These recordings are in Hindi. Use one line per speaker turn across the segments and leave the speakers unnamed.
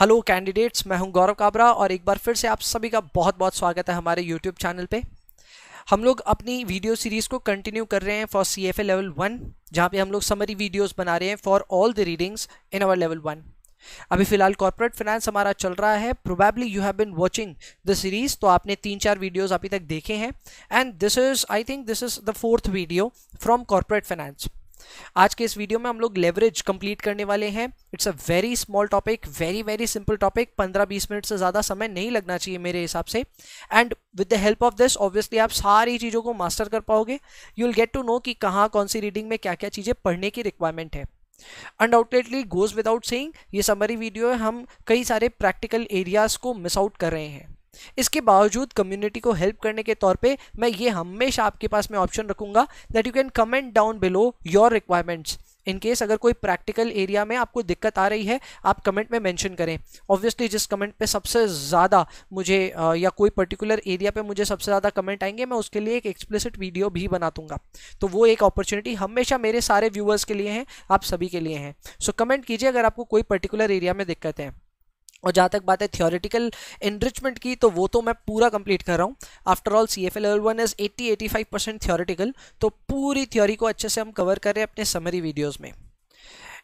हेलो कैंडिडेट्स मैं हूं गौरव काबरा और एक बार फिर से आप सभी का बहुत बहुत स्वागत है हमारे यूट्यूब चैनल पे हम लोग अपनी वीडियो सीरीज़ को कंटिन्यू कर रहे हैं for C F A level one जहाँ पे हम लोग समरी वीडियोस बना रहे हैं for all the readings in our level one अभी फिलहाल कॉर्पोरेट फाइनेंस हमारा चल रहा है probably you have been watching the series तो आपने तीन चार वीडियोज़ अभी तक देखे हैं and this is I think this is the fourth video from corporate finance आज के इस वीडियो में हम लोग लेवरेज कंप्लीट करने वाले हैं it's a very small topic very very simple topic 15-20 minute से ज़्यादा समय नहीं लगना चाहिए मेरे हिसाब से and with the help of this obviously आप सारी चीज़ों को मास्टर कर पाओगे you will get to know कि कहाँ कौन सी रीडिंग में क्या क्या चीज़ें पढ़ने की रिक्वायरमेंट है अनडाउटेडली गोज विदाउट सेंग ये समरी वीडियो है हम कई सारे प्रैक्टिकल एरियाज़ को मिस आउट कर रहे हैं इसके बावजूद कम्युनिटी को हेल्प करने के तौर पे मैं ये हमेशा आपके पास में ऑप्शन रखूंगा that you can comment down below your requirements in case अगर कोई प्रैक्टिकल एरिया में आपको दिक्कत आ रही है आप कमेंट में मेंशन करें ऑब्वियसली जिस कमेंट पे सबसे ज़्यादा मुझे या कोई पर्टिकुलर एरिया पे मुझे सबसे ज़्यादा कमेंट आएंगे मैं उसके लिए एक एक्सप्लिसिट वीडियो भी बना दूंगा तो वो एक अपॉर्चुनिटी हमेशा मेरे सारे व्यूअर्स के लिए हैं आप सभी के लिए हैं सो कमेंट कीजिए अगर आपको कोई पर्टिकुलर एरिया में दिक्कत है और जहाँ तक बात है थियोरिटिकल एनरिचमेंट की तो वो तो मैं पूरा कंप्लीट कर रहा हूँ after all C F L level one is eighty eighty five percent theoretical तो पूरी थ्योरी को अच्छे से हम कवर कर रहे हैं अपने समरी वीडियोज़ में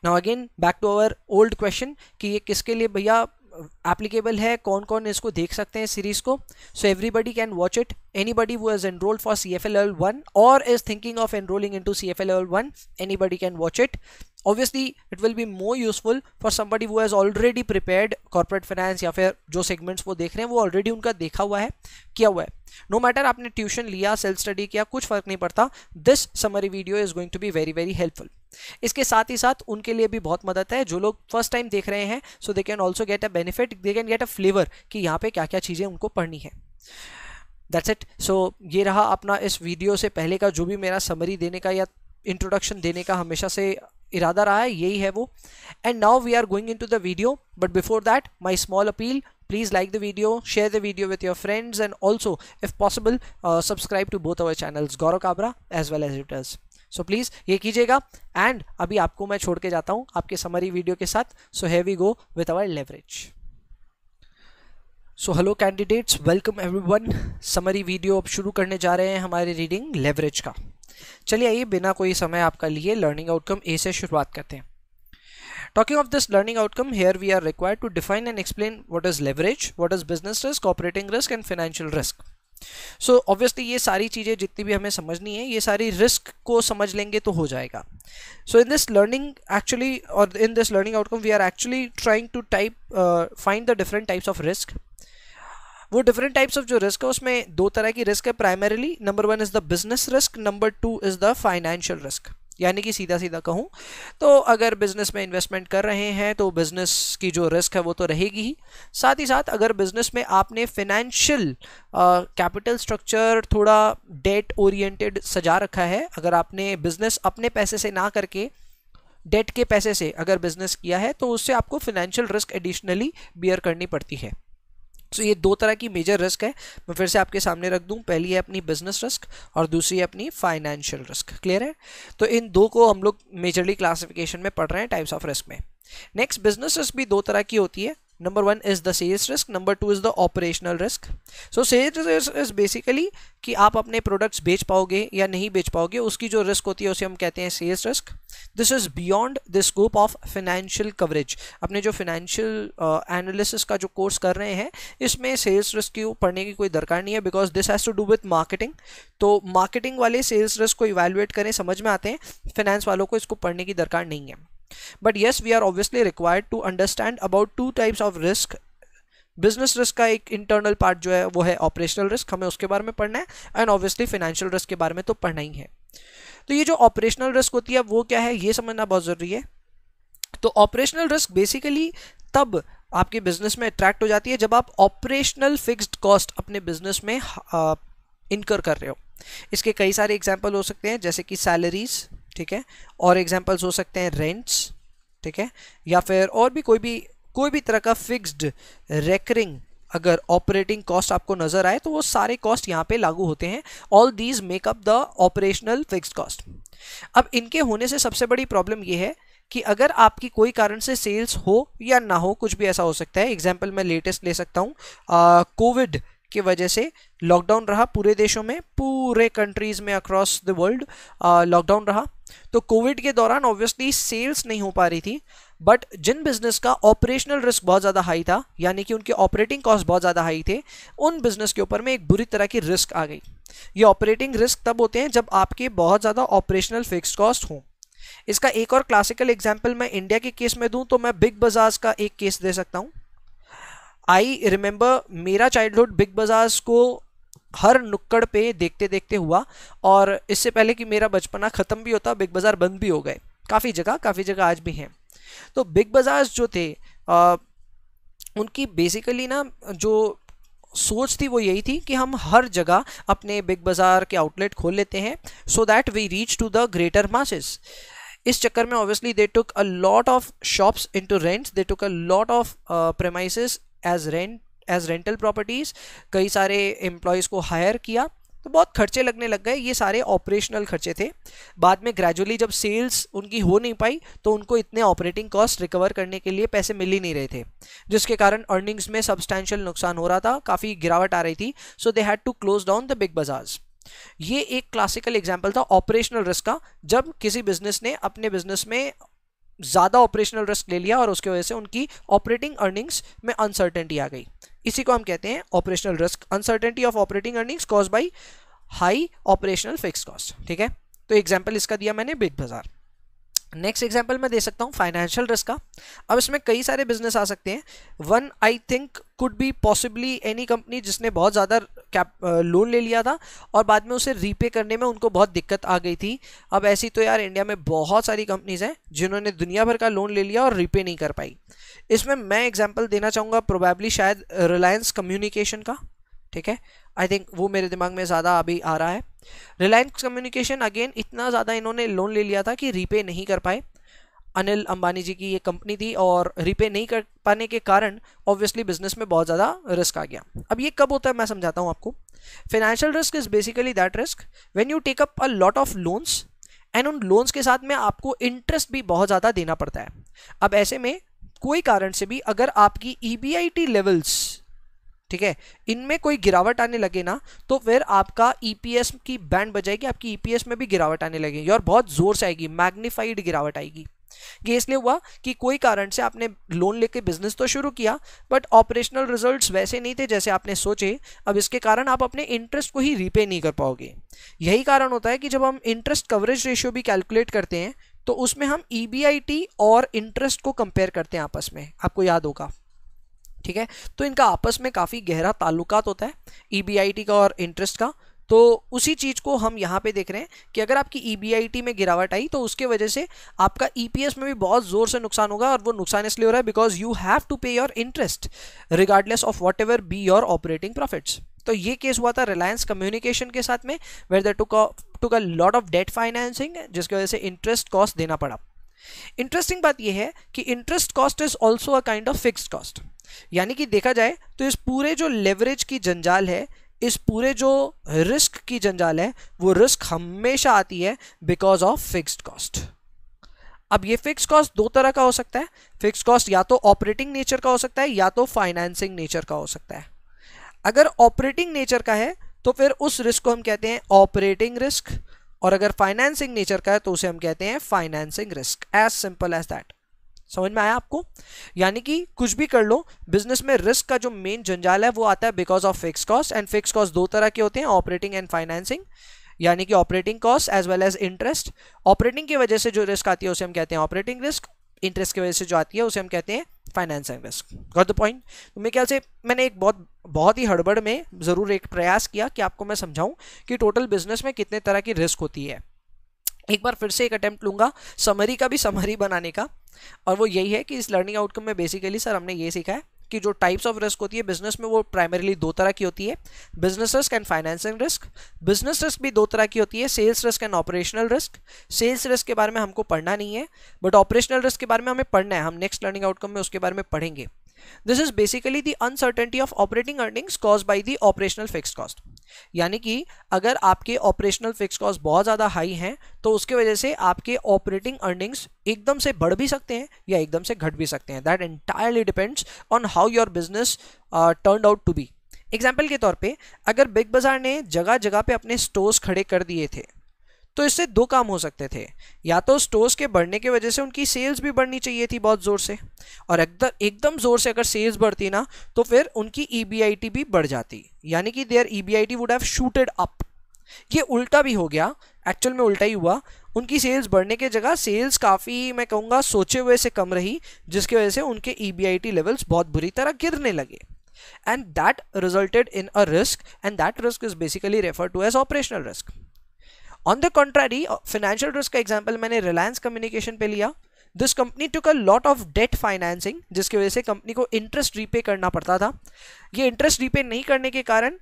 now again back to our old question कि ये किसके लिए भैया एप्लीकेबल है कौन कौन इसको देख सकते हैं सीरीज को so everybody can watch it anybody who has enroll for C F L L one और is thinking of enrolling into C F L L one anybody can watch it obviously it will be more useful for somebody who has already prepared corporate finance या फिर जो सेगमेंट्स वो देख रहे हैं वो ऑलरेडी उनका देखा हुआ है किया हुआ है नो no मैटर आपने ट्यूशन लिया सेल्फ स्टडी किया कुछ फर्क नहीं पड़ता this summary video is going to be very very helpful इसके साथ ही साथ उनके लिए भी बहुत मदद है जो लोग फर्स्ट टाइम देख रहे हैं so they can also get a benefit they can get a flavour कि यहाँ पे क्या क्या चीज़ें उनको पढ़नी है दैट्स इट सो ये रहा अपना इस वीडियो से पहले का जो भी मेरा समरी देने का या इंट्रोडक्शन देने का हमेशा से इरादा रहा है यही है वो and now we are going into the video but before that my small appeal please like the video share the video with your friends and also if possible subscribe to both our channels Gaurav Kabra as well as it is so please ये कीजिएगा एंड अभी आपको मैं छोड़ के जाता हूं आपके समरी वीडियो के साथ सो है we go with our leverage so hello candidates welcome everyone summary video अब शुरू करने जा रहे हैं हमारे रीडिंग लेवरेज का चलिए आइए बिना कोई समय आपका लिए लर्निंग आउटकम ए से शुरुआत करते हैं talking of this learning outcome here we are required to define and explain what is leverage what is business risk operating risk and financial risk so so, obviously ये सारी चीज़ें जितनी भी हमें समझनी है ये सारी रिस्क को समझ लेंगे तो हो जाएगा so in this learning actually और in this learning outcome we are actually trying to type find the different types of risk वो डिफरेंट टाइप्स ऑफ जो रिस्क है उसमें दो तरह की रिस्क है primarily number one is the business risk number two is the financial risk यानी कि सीधा सीधा कहूँ तो अगर बिज़नेस में इन्वेस्टमेंट कर रहे हैं तो बिज़नेस की जो रिस्क है वो तो रहेगी ही साथ ही साथ अगर बिज़नेस में आपने फिनेंशियल कैपिटल स्ट्रक्चर थोड़ा डेट ओरिएंटेड सजा रखा है अगर आपने बिज़नेस अपने पैसे से ना करके डेट के पैसे से अगर बिज़नेस किया है तो उससे आपको फिनेंशियल रिस्क एडिशनली बियर करनी पड़ती है सो so, ये दो तरह की मेजर रिस्क है मैं फिर से आपके सामने रख दूँ पहली है अपनी बिजनेस रिस्क और दूसरी है अपनी फाइनेंशियल रिस्क क्लियर है तो इन दो को हम लोग मेजरली क्लासिफिकेशन में पढ़ रहे हैं टाइप्स ऑफ रिस्क में नेक्स्ट बिजनेस रिस्क भी दो तरह की होती है number one is the sales risk number two is the operational risk so sales risk is basically कि आप अपने प्रोडक्ट्स बेच पाओगे या नहीं बेच पाओगे उसकी जो रिस्क होती है उसे हम कहते हैं sales risk this is beyond the scope of financial coverage अपने जो फाइनेंशियल एनालिसिस uh, का जो कोर्स कर रहे हैं इसमें सेल्स रिस्क की पढ़ने की कोई दरकार नहीं है because this has to do with marketing तो मार्केटिंग वाले सेल्स रिस्क को इवेल्युएट करें समझ में आते हैं फाइनेंस वालों को इसको पढ़ने की दरकार नहीं है but yes we are obviously required to understand about two types of risk business risk का एक इंटरनल पार्ट जो है वो है ऑपरेशनल रिस्क हमें उसके बारे में पढ़ना है एंड ऑब्वियसली फाइनेंशियल रिस्क के बारे में तो पढ़ना ही है तो ये जो ऑपरेशनल रिस्क होती है वो क्या है ये समझना बहुत ज़रूरी है तो ऑपरेशनल रिस्क बेसिकली तब आपके बिजनेस में अट्रैक्ट हो जाती है जब आप ऑपरेशनल फिक्स्ड कॉस्ट अपने बिजनेस में इनकर कर रहे हो इसके कई सारे एग्जाम्पल हो सकते हैं जैसे कि सैलरीज ठीक है और एग्जाम्पल्स हो सकते हैं रेंट्स ठीक है या फिर और भी कोई भी कोई भी तरह का फिक्स्ड रेकरिंग अगर ऑपरेटिंग कॉस्ट आपको नज़र आए तो वो सारे कॉस्ट यहाँ पे लागू होते हैं all these make up the operational fix cost अब इनके होने से सबसे बड़ी प्रॉब्लम ये है कि अगर आपकी कोई कारण से सेल्स हो या ना हो कुछ भी ऐसा हो सकता है एग्जाम्पल मैं लेटेस्ट ले सकता हूँ कोविड की वजह से लॉकडाउन रहा पूरे देशों में पूरे कंट्रीज़ में अक्रॉस द वर्ल्ड लॉकडाउन रहा तो कोविड के दौरान ऑब्वियसली सेल्स नहीं हो पा रही थी बट जिन बिजनेस का ऑपरेशनल रिस्क बहुत ज़्यादा हाई था यानी कि उनके ऑपरेटिंग कॉस्ट बहुत ज़्यादा हाई थे उन बिजनेस के ऊपर में एक बुरी तरह की रिस्क आ गई ये ऑपरेटिंग रिस्क तब होते हैं जब आपके बहुत ज़्यादा ऑपरेशनल फिक्स कॉस्ट हों इसका एक और क्लासिकल एग्जाम्पल मैं इंडिया के केस में दूँ तो मैं बिग बाजार का एक केस दे सकता हूँ आई रिमेंबर मेरा चाइल्डहुड बिग बाजार को हर नुक्कड़ पे देखते देखते हुआ और इससे पहले कि मेरा बचपना ख़त्म भी होता बिग बाज़ार बंद भी हो गए काफ़ी जगह काफ़ी जगह आज भी हैं तो बिग बाज़ार्स जो थे आ, उनकी बेसिकली ना जो सोच थी वो यही थी कि हम हर जगह अपने बिग बाज़ार के आउटलेट खोल लेते हैं so that we reach to the greater masses इस चक्कर में obviously they took a lot of shops into rent they took a lot of premises as rent as rental properties कई सारे एम्प्लॉयज़ को हायर किया तो बहुत खर्चे लगने लग गए ये सारे ऑपरेशनल खर्चे थे बाद में ग्रेजुअली जब सेल्स उनकी हो नहीं पाई तो उनको इतने ऑपरेटिंग कॉस्ट रिकवर करने के लिए पैसे मिल ही नहीं रहे थे जिसके कारण अर्निंग्स में सब्सटैंशियल नुकसान हो रहा था काफ़ी गिरावट आ रही थी so they had to close down the Big Bazaars ये एक क्लासिकल एग्जाम्पल था ऑपरेशनल रिस्क का जब किसी बिजनेस ने अपने बिजनेस में ज़्यादा ऑपरेशनल रिस्क ले लिया और उसकी वजह से उनकी ऑपरेटिंग अर्निंग्स में अनसर्टेंटी आ गई इसी को हम कहते हैं operational risk uncertainty of operating earnings cause by high operational fix cost ठीक है तो एग्जाम्पल इसका दिया मैंने बिग बाजार नेक्स्ट एग्जाम्पल मैं दे सकता हूँ फाइनेंशियल रिस्क का अब इसमें कई सारे बिजनेस आ सकते हैं one I think could be possibly any company जिसने बहुत ज़्यादा कैप लोन ले लिया था और बाद में उसे रीपे करने में उनको बहुत दिक्कत आ गई थी अब ऐसी तो यार इंडिया में बहुत सारी कंपनीज़ हैं जिन्होंने दुनिया भर का लोन ले लिया और रीपे नहीं कर पाई इसमें मैं एग्जाम्पल देना चाहूँगा प्रोबेबली शायद रिलायंस कम्युनिकेशन का ठीक है आई थिंक वो मेरे दिमाग में ज़्यादा अभी आ रहा है रिलायंस कम्युनिकेशन अगेन इतना ज़्यादा इन्होंने लोन ले लिया था कि रीपे नहीं कर पाए अनिल अंबानी जी की ये कंपनी थी और रीपे नहीं कर पाने के कारण ऑब्वियसली बिजनेस में बहुत ज़्यादा रिस्क आ गया अब ये कब होता है मैं समझाता हूँ आपको financial risk is basically that risk when you take up a lot of loans and उन लोन्स के साथ में आपको इंटरेस्ट भी बहुत ज़्यादा देना पड़ता है अब ऐसे में कोई कारण से भी अगर आपकी ई e लेवल्स ठीक है इनमें कोई गिरावट आने लगे ना तो फिर आपका ईपीएस e की बैंड बजाएगी आपकी ईपीएस e में भी गिरावट आने लगेगी और बहुत जोर से आएगी मैग्निफाइड गिरावट आएगी ये इसलिए हुआ कि कोई कारण से आपने लोन लेके बिजनेस तो शुरू किया बट ऑपरेशनल रिजल्ट्स वैसे नहीं थे जैसे आपने सोचे अब इसके कारण आप अपने इंटरेस्ट को ही रीपे नहीं कर पाओगे यही कारण होता है कि जब हम इंटरेस्ट कवरेज रेशियो भी कैलकुलेट करते हैं तो उसमें हम ई e और इंटरेस्ट को कंपेयर करते हैं आपस में आपको याद होगा ठीक है तो इनका आपस में काफ़ी गहरा ताल्लुकात होता है ई e का और इंटरेस्ट का तो उसी चीज़ को हम यहाँ पे देख रहे हैं कि अगर आपकी ई e में गिरावट आई तो उसके वजह से आपका ई e में भी बहुत ज़ोर से नुकसान होगा और वो नुकसान इसलिए हो रहा है because you have to pay your interest regardless of whatever be your operating profits तो ये केस हुआ था रिलायंस कम्युनिकेशन के साथ में where the took took a lot of debt financing जिसकी वजह से इंटरेस्ट कॉस्ट देना पड़ा इंटरेस्टिंग बात यह है कि interest cost is also a kind of fixed cost यानी कि देखा जाए तो इस पूरे जो लेवरेज की जंजाल है इस पूरे जो रिस्क की जंजाल है वो रिस्क हमेशा आती है बिकॉज ऑफ फिक्स्ड कॉस्ट अब ये फिक्स कॉस्ट दो तरह का हो सकता है फिक्स कॉस्ट या तो ऑपरेटिंग नेचर का हो सकता है या तो फाइनेंसिंग नेचर का हो सकता है अगर ऑपरेटिंग नेचर का है तो फिर उस रिस्क को हम कहते हैं ऑपरेटिंग रिस्क और अगर फाइनेंसिंग नेचर का है तो उसे हम कहते हैं financing risk as simple as that समझ में आया आपको यानी कि कुछ भी कर लो बिजनेस में रिस्क का जो मेन जंजाल है वो आता है because of fix cost and fix cost दो तरह के होते हैं ऑपरेटिंग एंड फाइनेंसिंग यानी कि operating cost as well as interest operating की वजह से जो रिस्क आती है उसे हम कहते हैं ऑपरेटिंग रिस्क इंटरेस्ट की वजह से जो आती है उसे हम कहते हैं financing risk got the point तो मेरे ख्याल से मैंने एक बहुत बहुत ही हड़बड़ में ज़रूर एक प्रयास किया कि आपको मैं समझाऊं कि टोटल बिजनेस में कितने तरह की रिस्क होती है एक बार फिर से एक अटैम्प्ट लूँगा समरी का भी समरी बनाने का और वो यही है कि इस लर्निंग आउटकम में बेसिकली सर हमने ये सीखा है कि जो टाइप्स ऑफ रिस्क होती है बिजनेस में वो प्राइमरीली दो तरह की होती है business risk and financing risk business risk भी दो तरह की होती है sales risk and operational risk sales risk के बारे में हमको पढ़ना नहीं है बट ऑपरेशनल रिस्क के बारे में हमें पढ़ना है हम नेक्स्ट लर्निंग आउटकम में उसके बारे में पढ़ेंगे this is basically the uncertainty of operating earnings cause by the operational fix cost यानी कि अगर आपके ऑपरेशनल फिक्स कॉस्ट बहुत ज़्यादा हाई हैं तो उसके वजह से आपके ऑपरेटिंग अर्निंग्स एकदम से बढ़ भी सकते हैं या एकदम से घट भी सकते हैं that entirely depends on how your business turn out to be example के तौर पर अगर बिग बाज़ार ने जगह जगह पर अपने स्टोर्स खड़े कर दिए थे तो इससे दो काम हो सकते थे या तो स्टोर्स के बढ़ने की वजह से उनकी सेल्स भी बढ़नी चाहिए थी बहुत ज़ोर से और एकदम एकदम ज़ोर से अगर सेल्स बढ़ती ना तो फिर उनकी ई e भी बढ़ जाती यानी कि there E B I T would have shooted up ये उल्टा भी हो गया एक्चुअल में उल्टा ही हुआ उनकी सेल्स बढ़ने के जगह सेल्स काफ़ी मैं कहूँगा सोचे हुए से कम रही जिसकी वजह से उनके E B I T levels बहुत बुरी तरह गिरने लगे and that resulted in a risk and that risk is basically refer to as operational risk on the contrary financial risk का एग्जाम्पल मैंने रिलायंस कम्युनिकेशन पे लिया this company took a lot of debt financing जिसकी वजह से कंपनी को इंटरेस्ट रीपे करना पड़ता था ये इंटरेस्ट रीपे नहीं करने के कारण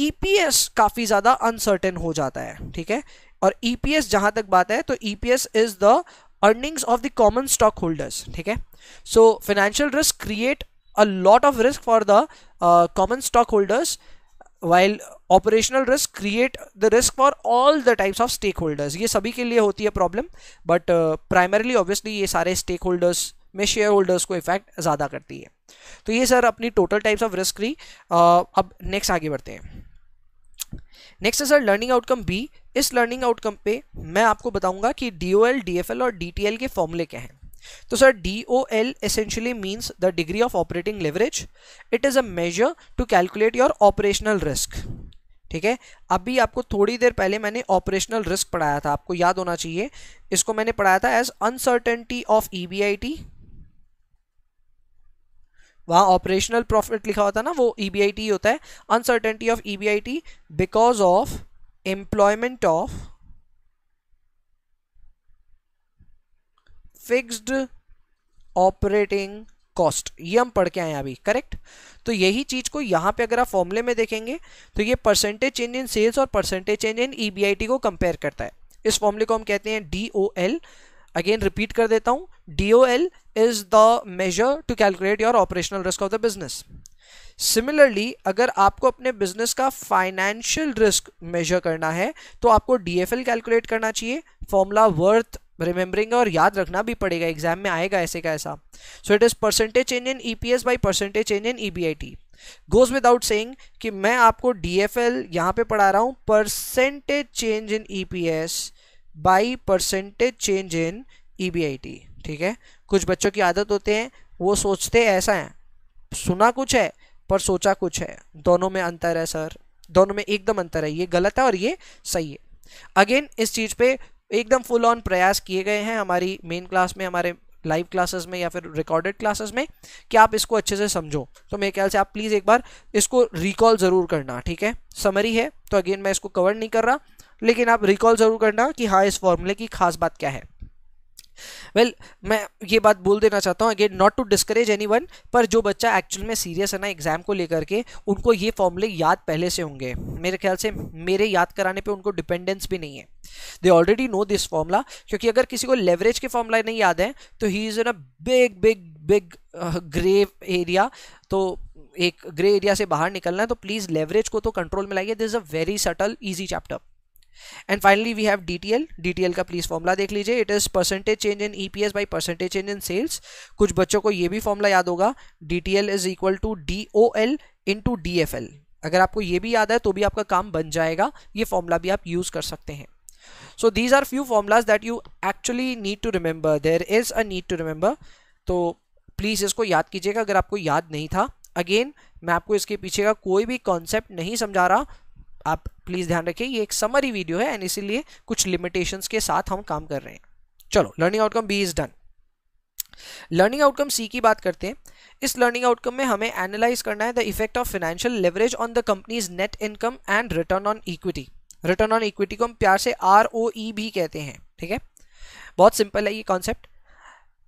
ईपीएस e काफ़ी ज़्यादा अनसर्टेन हो जाता है ठीक है और ईपीएस e जहाँ तक बात है तो EPS is the earnings of the common stock holders ठीक है so financial risk create a lot of risk for the common stock holders while operational risk create the risk for all the types of stake holders ये सभी के लिए होती है प्रॉब्लम बट प्राइमरली ऑब्वियसली ये सारे स्टेक होल्डर्स में शेयर होल्डर्स को इफेक्ट ज़्यादा करती है तो ये सर अपनी टोटल टाइप्स ऑफ रिस्क रही uh, अब नेक्स्ट आगे बढ़ते हैं नेक्स्ट है सर लर्निंग आउटकम बी इस लर्निंग आउटकम पे मैं आपको बताऊंगा कि D O L D F L और डी टी एल के फॉर्मूले क्या हैं तो sir D O L essentially means the degree of operating leverage it is a measure to calculate your operational risk ठीक है अभी आपको थोड़ी देर पहले मैंने ऑपरेशनल रिस्क पढ़ाया था आपको याद होना चाहिए इसको मैंने पढ़ाया था as uncertainty of E B I T वहाँ ऑपरेशनल प्रॉफिट लिखा होता है ना वो ई बी आई टी होता है uncertainty of E B I T because of employment of fixed operating cost ये हम पढ़ के आए अभी करेक्ट तो यही चीज़ को यहां पे अगर आप फॉर्मूले में देखेंगे तो ये परसेंटेज चेंज इन सेल्स और परसेंटेज चेंज इन ई को कंपेयर करता है इस फॉर्मूले को हम कहते हैं D O L again repeat कर देता हूँ D O L is the measure to calculate your operational risk of the business similarly अगर आपको अपने बिजनेस का फाइनेंशियल रिस्क मेजर करना है तो आपको डी एफ एल कैलकुलेट करना चाहिए फॉर्मूला वर्थ रिमेंबरिंग और याद रखना भी पड़ेगा एग्जाम में आएगा ऐसे का ऐसा so it is percentage change in E P S by percentage change in E B I T goes without saying कि मैं आपको डी एफ एल यहाँ पर पढ़ा रहा हूँ percentage change in E P S by percentage change in E B I T ठीक है कुछ बच्चों की आदत होते हैं वो सोचते ऐसा है सुना कुछ है पर सोचा कुछ है दोनों में अंतर है सर दोनों में एकदम अंतर है ये गलत है और ये सही है अगेन इस चीज़ पे एकदम फुल ऑन प्रयास किए गए हैं हमारी मेन क्लास में हमारे लाइव क्लासेस में या फिर रिकॉर्डेड क्लासेस में कि आप इसको अच्छे से समझो तो मेरे ख्याल से आप प्लीज़ एक बार इसको रिकॉल ज़रूर करना ठीक है समरी है तो अगेन मैं इसको कवर नहीं कर रहा लेकिन आप रिकॉल ज़रूर करना कि हाँ इस फॉर्मूले की खास बात क्या है वेल well, मैं ये बात बोल देना चाहता हूँ again not to discourage any पर जो बच्चा एक्चुअल में सीरियस है ना एग्जाम को लेकर के उनको ये फॉर्मूले याद पहले से होंगे मेरे ख्याल से मेरे याद कराने पर उनको डिपेंडेंस भी नहीं है they already know this formula क्योंकि अगर किसी को लेवरेज के फॉर्मूला नहीं याद है तो he is in a big big big grave area तो एक ग्रे एरिया से बाहर निकलना है तो प्लीज़ लेवरेज को तो कंट्रोल में लाइए this is a very subtle easy chapter and finally we have DTL DTL का प्लीज फॉर्मुला देख लीजिए it is percentage change in EPS by percentage change in sales कुछ बच्चों को ये भी फॉर्मला याद होगा DTL is equal to DOL into DFL अगर आपको ये भी याद है तो भी आपका काम बन जाएगा ये फॉर्मुला भी आप यूज कर सकते हैं so these are few formulas that you actually need to remember there is a need to remember तो प्लीज़ इसको याद कीजिएगा अगर आपको याद नहीं था अगेन मैं आपको इसके पीछे का कोई भी कॉन्सेप्ट नहीं समझा रहा आप प्लीज़ ध्यान रखिए ये एक समरी वीडियो है एंड इसीलिए कुछ लिमिटेशंस के साथ हम काम कर रहे हैं चलो learning outcome B is done learning outcome C की बात करते हैं इस लर्निंग आउटकम में हमें एनालाइज करना है the effect of financial leverage on the company's net income and return on equity return on equity को हम प्यार से आर e भी कहते हैं ठीक है बहुत सिंपल है ये कॉन्सेप्ट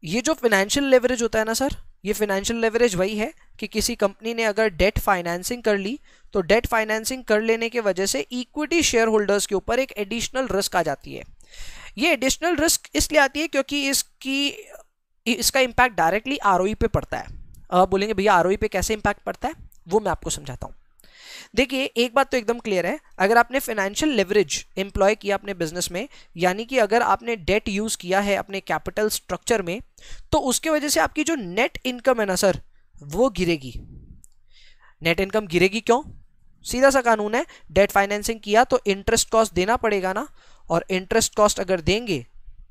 ये जो फाइनेंशियल लेवरेज होता है ना सर ये फिनेंशियल लेवरेज वही है कि किसी कंपनी ने अगर डेट फाइनेंसिंग कर ली तो डेट फाइनेंसिंग कर लेने के वजह से इक्विटी शेयर होल्डर्स के ऊपर एक एडिशनल रिस्क आ जाती है ये एडिशनल रिस्क इसलिए आती है क्योंकि इसकी इसका इम्पैक्ट डायरेक्टली आर पे पड़ता है आप बोलेंगे भैया आर e पे कैसे इम्पैक्ट पड़ता है वो मैं आपको समझाता हूँ देखिए एक बात तो एकदम क्लियर है अगर आपने फाइनेंशियल लेवरेज एम्प्लॉय किया अपने बिजनेस में यानी कि अगर आपने डेट यूज़ किया है अपने कैपिटल स्ट्रक्चर में तो उसके वजह से आपकी जो नेट इनकम है ना सर वो गिरेगी नेट इनकम गिरेगी क्यों सीधा सा कानून है डेट फाइनेंसिंग किया तो इंटरेस्ट कॉस्ट देना पड़ेगा ना और इंटरेस्ट कॉस्ट अगर देंगे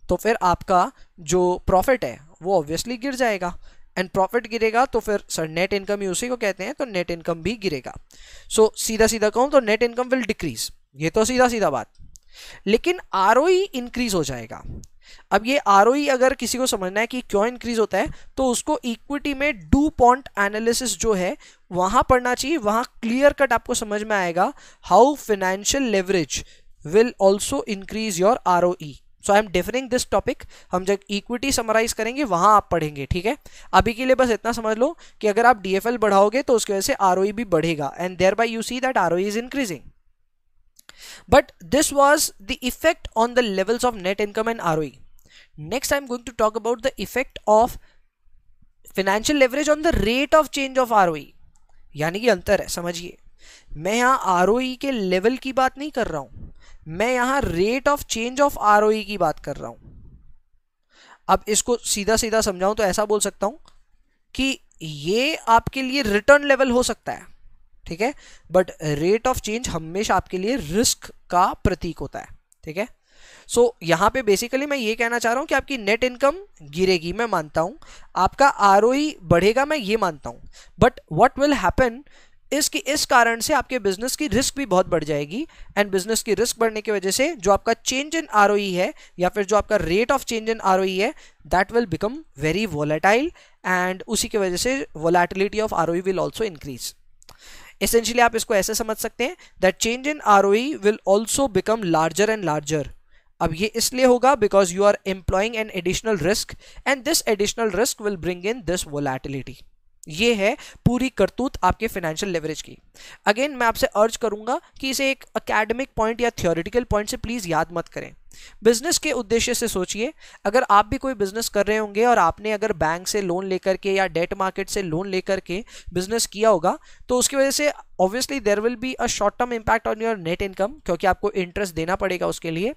तो फिर आपका जो प्रॉफिट है वो ऑब्वियसली गिर जाएगा एंड प्रॉफिट गिरेगा तो फिर सर नेट इनकम ही उसी को कहते हैं तो नेट इनकम भी गिरेगा सो so, सीधा सीधा कहूँ तो नेट इनकम विल डिक्रीज ये तो सीधा सीधा बात लेकिन आर इंक्रीज e हो जाएगा अब ये आर e अगर किसी को समझना है कि क्यों इंक्रीज होता है तो उसको इक्विटी में डू पॉइंट एनालिसिस जो है वहाँ पढ़ना चाहिए वहाँ क्लियर कट आपको समझ में आएगा how financial leverage will also increase your R so I am deferring this topic हम जब इक्विटी समराइज करेंगे वहाँ आप पढ़ेंगे ठीक है अभी के लिए बस इतना समझ लो कि अगर आप डी बढ़ाओगे तो उसकी वजह से आर e भी बढ़ेगा and thereby you see that R is increasing but this was the effect on the levels of net income and R next I am going to talk about the effect of financial leverage on the rate of change of R यानी कि अंतर है समझिए मैं यहाँ आर e के लेवल की बात नहीं कर रहा हूँ मैं यहां rate of change of R की बात कर रहा हूं अब इसको सीधा सीधा समझाऊं तो ऐसा बोल सकता हूं कि ये आपके लिए रिटर्न लेवल हो सकता है ठीक है बट रेट ऑफ चेंज हमेशा आपके लिए रिस्क का प्रतीक होता है ठीक है सो so, यहां पे बेसिकली मैं ये कहना चाह रहा हूं कि आपकी नेट इनकम गिरेगी मैं मानता हूं आपका आर e बढ़ेगा मैं ये मानता हूं बट वट विल हैपन इसकी इस कारण से आपके बिजनेस की रिस्क भी बहुत बढ़ जाएगी एंड बिजनेस की रिस्क बढ़ने की वजह से जो आपका चेंज इन आर है या फिर जो आपका rate of change in R है that will become very volatile and उसी की वजह से volatility of R will also increase essentially आप इसको ऐसे समझ सकते हैं that change in R will also become larger and larger अब ये इसलिए होगा because you are employing an additional risk and this additional risk will bring in this volatility ये है पूरी करतूत आपके फाइनेंशियल लेवरेज की अगेन मैं आपसे अर्ज करूंगा कि इसे एक अकेडमिक पॉइंट या थियोरिटिकल पॉइंट से प्लीज़ याद मत करें बिजनेस के उद्देश्य से सोचिए अगर आप भी कोई बिजनेस कर रहे होंगे और आपने अगर बैंक से लोन लेकर के या डेट मार्केट से लोन लेकर के बिजनेस किया होगा तो उसकी वजह से obviously there will be a short term impact on your net income क्योंकि आपको इंटरेस्ट देना पड़ेगा उसके लिए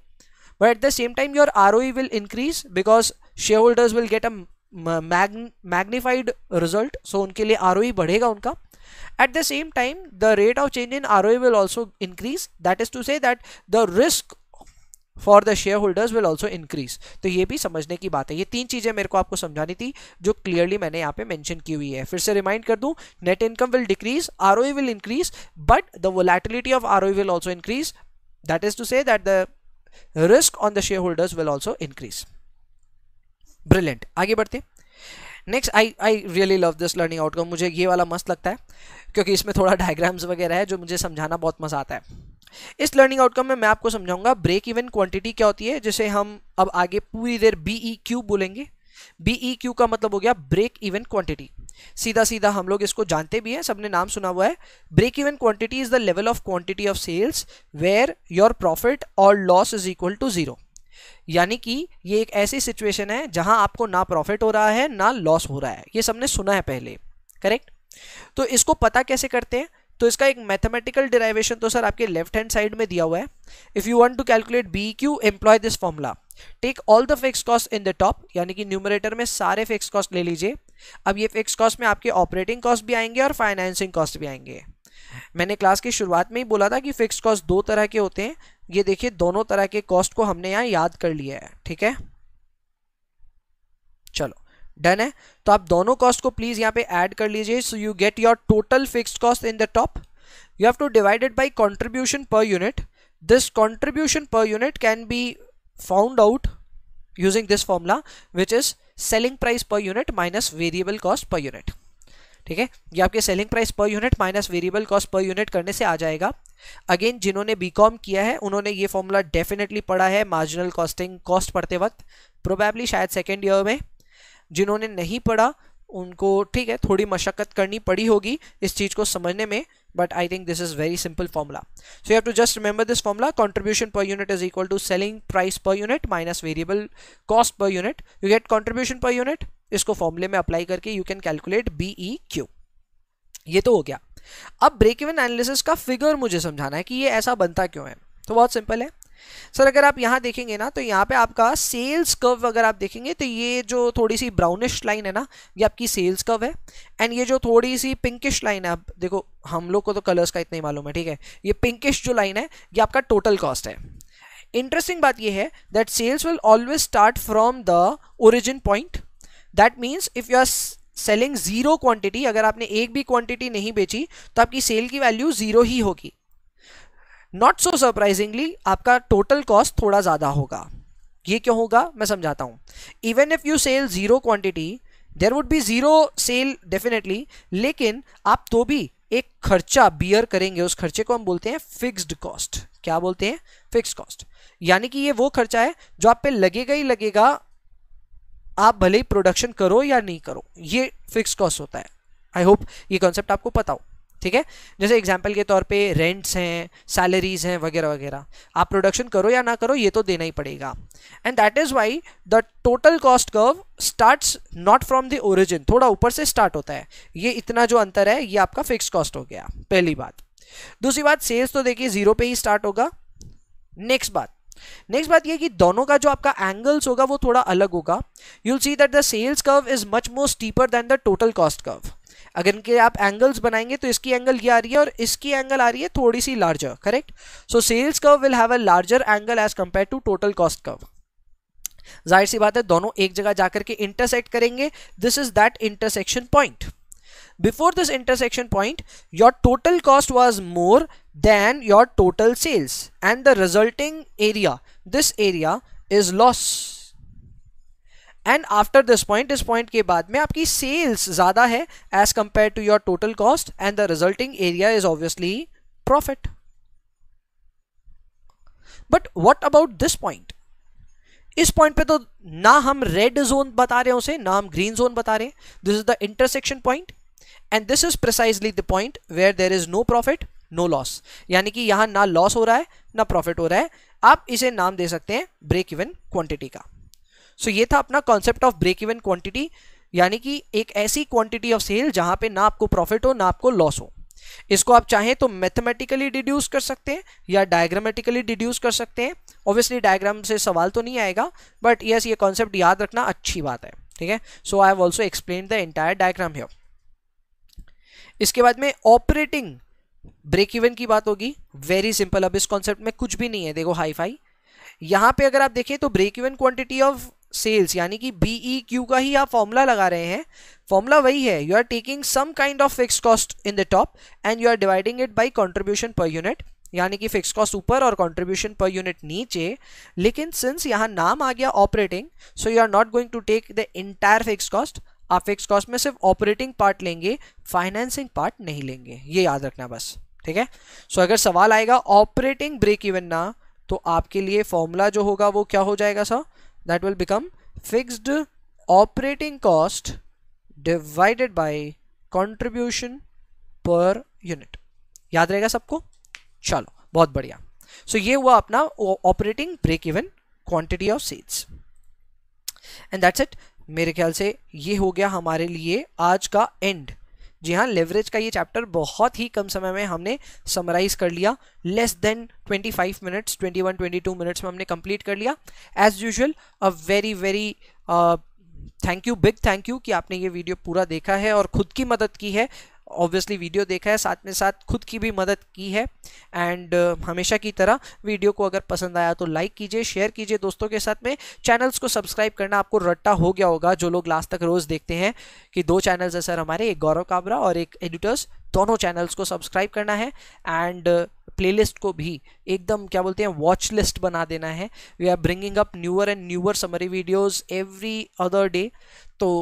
but at the same time your R will increase because share holders will get a magnified result so उनके लिए आर e बढ़ेगा उनका at the same time the rate of change in R will also increase that is to say that the risk for the share holders will also increase तो ये भी समझने की बात है ये तीन चीज़ें मेरे को आपको समझानी थी जो क्लियरली मैंने यहाँ पे मैंशन की हुई है फिर से रिमाइंड कर दूँ net income will decrease R will increase but the volatility of R O will also increase that is to say that the risk on the share holders will also increase brilliant आगे बढ़ते next I I really love this learning outcome मुझे ये वाला मस्त लगता है क्योंकि इसमें थोड़ा डायग्राम्स वगैरह है जो मुझे समझाना बहुत मज़ा आता है इस लर्निंग आउटकम में मैं आपको समझाऊंगा ब्रेक इवन क्वांटिटी क्या होती है जिसे हम अब आगे पूरी देर बी ई क्यू बोलेंगे बी ई क्यू का मतलब हो गया ब्रेक इवन क्वांटिटी सीधा सीधा हम लोग इसको जानते भी हैं सबने नाम सुना हुआ है break even quantity is the level of quantity of sales where your profit और loss is equal to zero यानी कि ये एक ऐसी सिचुएशन है जहां आपको ना प्रॉफिट हो रहा है ना लॉस हो रहा है ये सबने सुना है पहले करेक्ट तो इसको पता कैसे करते हैं तो इसका एक मैथमेटिकल डिराइवेशन तो सर आपके लेफ्ट हैंड साइड में दिया हुआ है if you want to calculate B Q employ this formula take all the fix cost in the top यानी कि न्यूमरेटर में सारे फिक्स कॉस्ट ले लीजिए अब ये फिक्स कॉस्ट में आपके ऑपरेटिंग कॉस्ट भी आएंगे और फाइनेंसिंग कॉस्ट भी आएंगे मैंने क्लास की शुरुआत में ही बोला था कि फिक्स कॉस्ट दो तरह के होते हैं ये देखिए दोनों तरह के कॉस्ट को हमने यहाँ याद कर लिया है ठीक है चलो डन है तो आप दोनों कॉस्ट को प्लीज यहाँ पे ऐड कर लीजिए so you get your total fix cost in the top you have to divided by contribution per unit this contribution per unit can be found out using this formula which is selling price per unit minus variable cost per unit ठीक है ये आपके selling price per unit minus variable cost per unit करने से आ जाएगा अगेन जिन्होंने बी कॉम किया है उन्होंने ये फॉर्मूला डेफिनेटली पढ़ा है मार्जिनल कॉस्टिंग कॉस्ट पढ़ते वक्त प्रोबेबली शायद सेकेंड ईयर में जिन्होंने नहीं पढ़ा उनको ठीक है थोड़ी मशक्कत करनी पड़ी होगी इस चीज़ को समझने में but I think this is very simple formula so you have to just remember this formula contribution per unit is equal to selling price per unit minus variable cost per unit you get contribution per unit इसको फॉर्मूले में अप्लाई करके you can calculate B E Q ये तो हो गया अब ब्रेक इवन एनालिसिस का फिगर मुझे समझाना है कि ये ऐसा बनता क्यों है तो बहुत सिंपल है सर अगर आप यहां देखेंगे ना तो यहाँ पे आपका सेल्स कर्व अगर आप देखेंगे तो ये जो थोड़ी सी ब्राउनिश लाइन है ना ये आपकी सेल्स कर्व है एंड ये जो थोड़ी सी पिंकिश लाइन है आप देखो हम लोग को तो कलर्स का इतना ही मालूम है ठीक है ये पिंकिश जो लाइन है ये आपका टोटल कॉस्ट है इंटरेस्टिंग बात ये है that sales will always start from the origin point that means if you are selling zero quantity अगर आपने एक भी क्वांटिटी नहीं बेची तो आपकी सेल की वैल्यू ज़ीरो ही होगी नॉट सो सरप्राइजिंगली आपका टोटल कॉस्ट थोड़ा ज़्यादा होगा ये क्यों होगा मैं समझाता हूँ even if you sell zero quantity there would be zero sale definitely लेकिन आप तो भी एक खर्चा बियर करेंगे उस खर्चे को हम बोलते हैं फिक्स्ड कॉस्ट क्या बोलते हैं फिक्स कॉस्ट यानी कि ये वो खर्चा है जो आप पे लगेगा ही लगेगा आप भले ही प्रोडक्शन करो या नहीं करो ये फिक्स कॉस्ट होता है आई होप ये कॉन्सेप्ट आपको पता हो ठीक है जैसे एग्जाम्पल के तौर पे रेंट्स हैं सैलरीज हैं वगैरह वगैरह आप प्रोडक्शन करो या ना करो ये तो देना ही पड़ेगा and that is why the total cost curve starts not from the origin थोड़ा ऊपर से स्टार्ट होता है ये इतना जो अंतर है ये आपका फिक्स कॉस्ट हो गया पहली बात दूसरी बात सेल्स तो देखिए जीरो पे ही स्टार्ट होगा नेक्स्ट बात नेक्स्ट बात यह कि दोनों का जो आपका एंगल्स होगा वो थोड़ा अलग होगा you see that the sales curve is much more steeper than the total cost curve अगर इनके आप एंगल्स बनाएंगे तो इसकी एंगल ये आ रही है और इसकी एंगल आ रही है थोड़ी सी larger correct so sales curve will have a larger angle as compare to total cost curve जाहिर सी बात है दोनों एक जगह जाकर के इंटरसेक्ट करेंगे this is that intersection point before this intersection point your total cost was more than your total sales and the resulting area this area is loss and after this point इस पॉइंट के बाद में आपकी सेल्स ज़्यादा है as compare to your total cost and the resulting area is obviously profit but what about this point इस पॉइंट पे तो ना हम रेड जोन बता रहे हैं उसे ना हम ग्रीन जोन बता रहे हैं this is the intersection point and this is precisely the point where there is no profit no loss यानी कि यहाँ ना लॉस हो रहा है ना प्रॉफिट हो रहा है आप इसे नाम दे सकते हैं ब्रेक इवन क्वांटिटी का सो so, ये था अपना concept of break even quantity यानी कि एक ऐसी क्वांटिटी ऑफ सेल जहाँ पे ना आपको प्रॉफिट हो ना आपको लॉस हो इसको आप चाहें तो मैथमेटिकली डिड्यूस कर सकते हैं या डायग्रामेटिकली डिड्यूस कर सकते हैं ऑब्वियसली डायग्राम से सवाल तो नहीं आएगा बट यस yes, ये कॉन्सेप्ट याद रखना अच्छी बात है ठीक है so I have also explain the entire diagram here इसके बाद में ऑपरेटिंग ब्रेक इवन की बात होगी वेरी सिंपल अब इस कॉन्सेप्ट में कुछ भी नहीं है देखो हाई फाई यहाँ पे अगर आप देखें तो break even quantity of sales यानी कि बीई क्यू e का ही आप फॉर्मूला लगा रहे हैं फॉर्मूला वही है you are taking some kind of fix cost in the top and you are dividing it by contribution per unit यानी कि फिक्स कॉस्ट ऊपर और कॉन्ट्रीब्यूशन पर यूनिट नीचे लेकिन सिंस यहाँ नाम आ गया operating so you are not going to take the entire fix cost आप फिक्स कॉस्ट में सिर्फ ऑपरेटिंग पार्ट लेंगे फाइनेंसिंग पार्ट नहीं लेंगे ये याद रखना बस ठीक है सो अगर सवाल आएगा ऑपरेटिंग ब्रेक इवन ना तो आपके लिए फॉर्मूला जो होगा वो क्या हो जाएगा sir that will become fixed operating cost divided by contribution per unit याद रहेगा सबको चलो बहुत बढ़िया सो so, ये हुआ अपना operating break even quantity of seeds and that's it मेरे ख्याल से ये हो गया हमारे लिए आज का एंड जी हाँ लेवरेज का ये चैप्टर बहुत ही कम समय में हमने समराइज कर लिया लेस देन 25 मिनट्स 21 22 मिनट्स में हमने कंप्लीट कर लिया as usual a very very thank you big thank you कि आपने ये वीडियो पूरा देखा है और ख़ुद की मदद की है ऑब्वियसली वीडियो देखा है साथ में साथ खुद की भी मदद की है एंड uh, हमेशा की तरह वीडियो को अगर पसंद आया तो लाइक कीजिए शेयर कीजिए दोस्तों के साथ में चैनल्स को सब्सक्राइब करना आपको रट्टा हो गया होगा जो लोग लास्ट तक रोज़ देखते हैं कि दो चैनल्स हैं सर हमारे एक गौरव काबरा और एक एडिटर्स दोनों चैनल्स को सब्सक्राइब करना है एंड प्लेलिस्ट uh, को भी एकदम क्या बोलते हैं वॉच लिस्ट बना देना है we are bringing up newer and newer summary videos every other day तो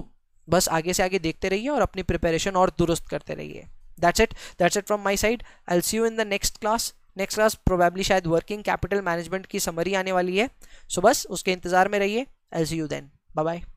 बस आगे से आगे देखते रहिए और अपनी प्रिपरेशन और दुरुस्त करते रहिए that's it that's it from my side I see you in the next class next class probably शायद वर्किंग कैपिटल मैनेजमेंट की समरी आने वाली है सो so बस उसके इंतज़ार में रहिए I see you then bye